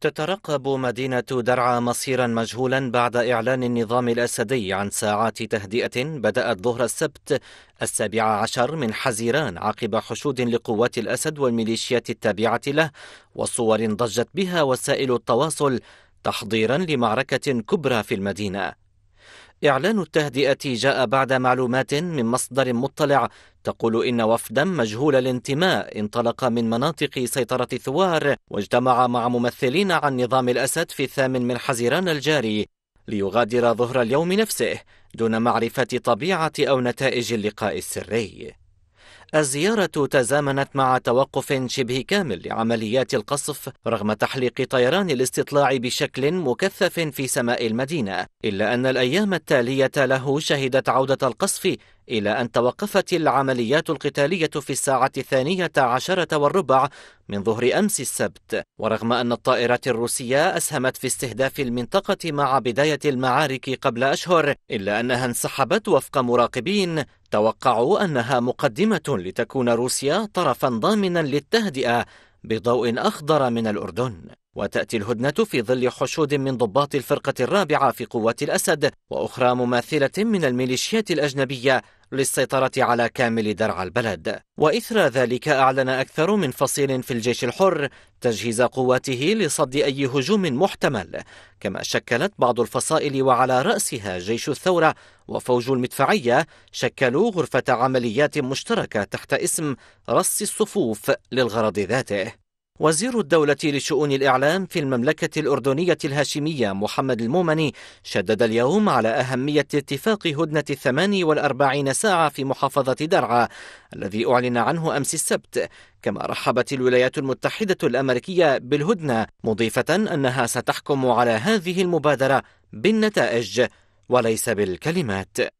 تترقب مدينة درعا مصيرا مجهولا بعد إعلان النظام الأسدي عن ساعات تهدئة بدأت ظهر السبت السابع عشر من حزيران عقب حشود لقوات الأسد والميليشيات التابعة له وصور ضجت بها وسائل التواصل تحضيرا لمعركة كبرى في المدينة إعلان التهدئة جاء بعد معلومات من مصدر مطلع تقول إن وفدا مجهول الانتماء انطلق من مناطق سيطرة ثوار واجتمع مع ممثلين عن نظام الأسد في الثامن من حزيران الجاري ليغادر ظهر اليوم نفسه دون معرفة طبيعة أو نتائج اللقاء السري الزيارة تزامنت مع توقف شبه كامل لعمليات القصف رغم تحليق طيران الاستطلاع بشكل مكثف في سماء المدينة إلا أن الأيام التالية له شهدت عودة القصف إلى أن توقفت العمليات القتالية في الساعة الثانية عشرة والربع من ظهر أمس السبت ورغم أن الطائرات الروسية أسهمت في استهداف المنطقة مع بداية المعارك قبل أشهر إلا أنها انسحبت وفق مراقبين توقعوا أنها مقدمة لتكون روسيا طرفا ضامنا للتهدئة بضوء أخضر من الأردن وتأتي الهدنة في ظل حشود من ضباط الفرقة الرابعة في قوات الأسد وأخرى مماثلة من الميليشيات الأجنبية للسيطرة على كامل درعا البلد وإثر ذلك أعلن أكثر من فصيل في الجيش الحر تجهيز قواته لصد أي هجوم محتمل كما شكلت بعض الفصائل وعلى رأسها جيش الثورة وفوج المدفعية شكلوا غرفة عمليات مشتركة تحت اسم رص الصفوف للغرض ذاته وزير الدولة لشؤون الإعلام في المملكة الأردنية الهاشمية محمد المومني شدد اليوم على أهمية اتفاق هدنة الثماني والأربعين ساعة في محافظة درعا الذي أعلن عنه أمس السبت كما رحبت الولايات المتحدة الأمريكية بالهدنة مضيفة أنها ستحكم على هذه المبادرة بالنتائج وليس بالكلمات